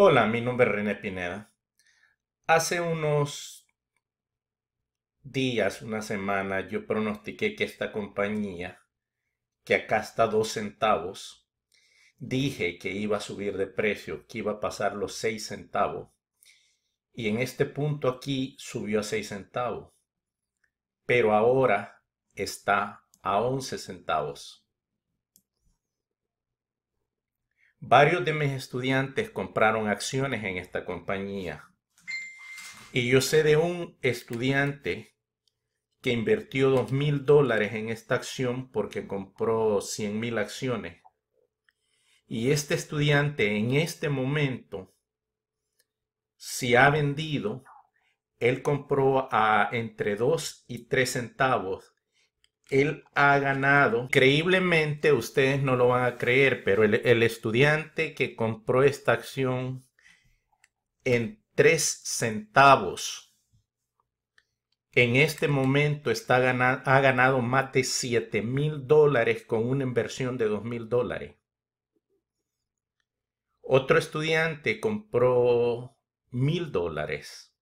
Hola, mi nombre es René Pineda. Hace unos días, una semana, yo pronostiqué que esta compañía, que acá está dos centavos, dije que iba a subir de precio, que iba a pasar los seis centavos. Y en este punto aquí subió a seis centavos. Pero ahora está a once centavos. Varios de mis estudiantes compraron acciones en esta compañía. Y yo sé de un estudiante que invirtió dos mil dólares en esta acción porque compró 100,000 mil acciones. Y este estudiante en este momento, si ha vendido, él compró a entre 2 y 3 centavos él ha ganado. Creíblemente ustedes no lo van a creer, pero el, estudiante que compró esta acción en 3 centavos, en este momento está ha ganado más de 7 mil dólares con una inversión de 2 mil dólares. Otro estudiante compró mil dólares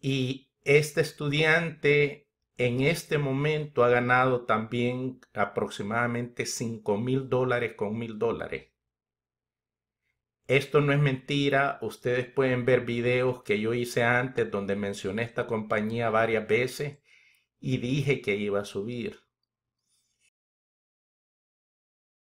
y este estudiante en este momento ha ganado también aproximadamente 5 mil dólares con mil dólares. Esto no es mentira, ustedes pueden ver videos que yo hice antes donde mencioné esta compañía varias veces y dije que iba a subir.